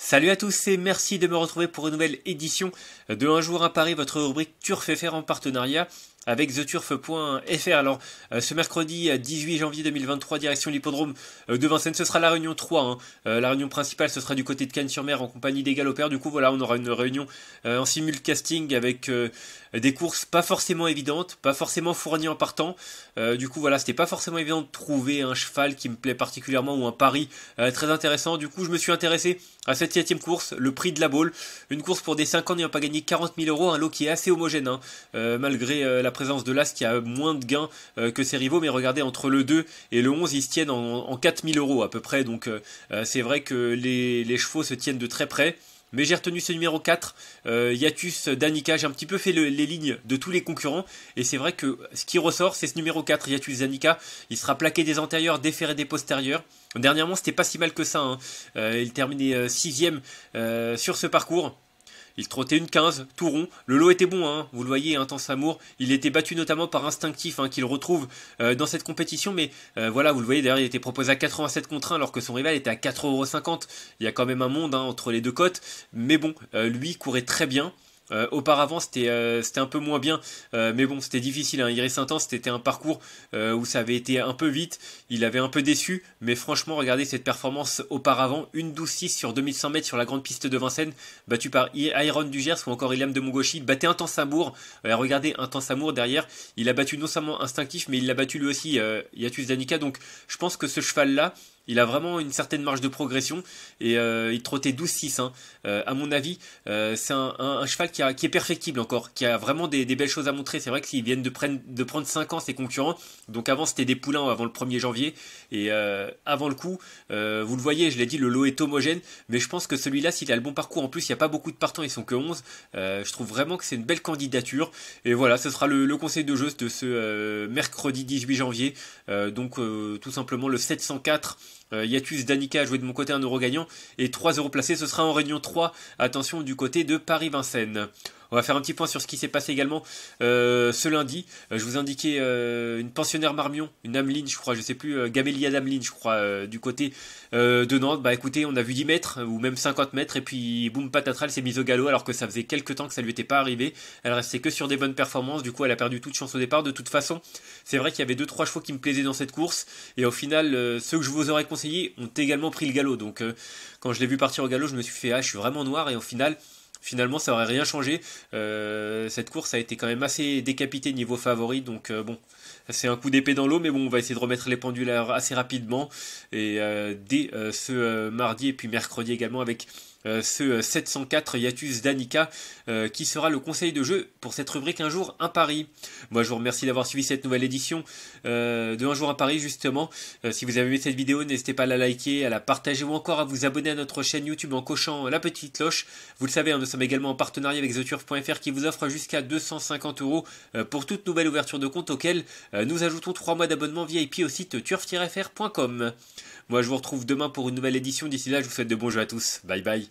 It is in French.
Salut à tous et merci de me retrouver pour une nouvelle édition de Un jour à Paris, votre rubrique Turf faire en partenariat avec theturf.fr. Alors, euh, ce mercredi 18 euh, janvier 2023, direction l'hippodrome euh, de Vincennes, ce sera la réunion 3. Hein. La réunion principale, ce sera du côté de Cannes-sur-Mer en compagnie des Galopers Du coup, voilà, on aura une réunion en simulcasting avec des courses pas forcément évidentes, pas forcément fournies en partant. Du coup, voilà, c'était pas forcément évident de trouver un cheval qui me plaît particulièrement ou un pari très intéressant. Du coup, je me suis intéressé à cette septième course, le prix de la balle, Une course pour des 5 ans n'ayant pas gagné 40 000 euros, un lot qui est assez homogène, hein. malgré la présence de l'As qui a moins de gains euh, que ses rivaux, mais regardez, entre le 2 et le 11, ils se tiennent en, 4000 euros à peu près, donc euh, euh, c'est vrai que les, chevaux se tiennent de très près. Mais j'ai retenu ce numéro 4, Yatus Danica. J'ai un petit peu fait les lignes de tous les concurrents. Et c'est vrai que ce qui ressort, c'est ce numéro 4, Yatus Danica. Il sera plaqué des antérieurs, déféré des postérieurs. Dernièrement, c'était pas si mal que ça. Hein. il terminait 6ème sur ce parcours. Il trottait une 15, tout rond. Le lot était bon, hein, vous le voyez, intense amour. Il était battu notamment par instinctif, hein, qu'il retrouve euh, dans cette compétition. Mais euh, voilà, vous le voyez, derrière, il était proposé à 87 contre 1, alors que son rival était à 4,50€. Il y a quand même un monde hein, entre les deux côtes, Mais bon, euh, lui courait très bien. Euh, auparavant, c'était euh, c'était un peu moins bien, euh, mais bon, c'était difficile. Hein. Iris saint c'était un parcours où ça avait été un peu vite. Il avait un peu déçu, mais franchement, regardez cette performance auparavant une 12-6 sur 2100 mètres sur la grande piste de Vincennes, Battu par Iron du ou encore Iliam de Mongoshi, Il battait un temps Samour. regardez, un temps Samour derrière. Il a battu non seulement instinctif, mais il l'a battu lui aussi, Yatus Danica. Donc, je pense que ce cheval-là, il a vraiment une certaine marge de progression et euh, il trottait 12-6. Hein. Euh, à mon avis, euh, c'est un, cheval qui, est perfectible encore, qui a vraiment des, belles choses à montrer. C'est vrai que vient viennent de, de, prendre 5 ans ses concurrents, donc avant c'était des poulains avant le 1er janvier et avant le coup, vous le voyez, je l'ai dit, le lot est homogène, mais je pense que celui-là, s'il a le bon parcours, en plus il n'y a pas beaucoup de partants, ils sont que 11. je trouve vraiment que c'est une belle candidature et voilà, ce sera le, le conseil de jeu de ce mercredi 18 janvier. donc tout simplement le 704 euh, Yatus Danica a joué de mon côté un euro gagnant et 3 euros placés. Ce sera en réunion 3, attention, du côté de Paris-Vincennes. On va faire un petit point sur ce qui s'est passé également euh, ce lundi. Euh, je vous indiquais euh, une pensionnaire marmion, une Ameline, je crois, je sais plus, euh, Gamélia d'Ameline, je crois, du côté de Nantes. Bah écoutez, on a vu 10 mètres ou même 50 mètres et puis boum patatral, s'est mise au galop alors que ça faisait quelques temps que ça lui était pas arrivé. Elle restait que sur des bonnes performances, du coup elle a perdu toute chance au départ. De toute façon, c'est vrai qu'il y avait deux trois chevaux qui me plaisaient dans cette course et au final ceux que je vous aurais conseillé ont également pris le galop. Donc quand je l'ai vu partir au galop, je me suis fait ah je suis vraiment noir et au final Finalement, ça aurait rien changé. Euh, cette course a été quand même assez décapitée niveau favori, donc euh, bon, c'est un coup d'épée dans l'eau, mais bon, on va essayer de remettre les pendules assez rapidement et euh, dès ce mardi et puis mercredi également avec euh, ce 704 Yatus Danica qui sera le conseil de jeu pour cette rubrique Un jour un Paris. Moi je vous remercie d'avoir suivi cette nouvelle édition euh, de Un jour un Paris justement. Euh, si vous avez aimé cette vidéo, n'hésitez pas à la liker, à la partager ou encore à vous abonner à notre chaîne YouTube en cochant la petite cloche. Vous le savez, hein, nous sommes également en partenariat avec TheTurf.fr qui vous offre jusqu'à 250 euros pour toute nouvelle ouverture de compte auquel nous ajoutons 3 mois d'abonnement VIP au site turf-fr.com. Moi je vous retrouve demain pour une nouvelle édition. D'ici là, je vous souhaite de bons jeux à tous. Bye bye.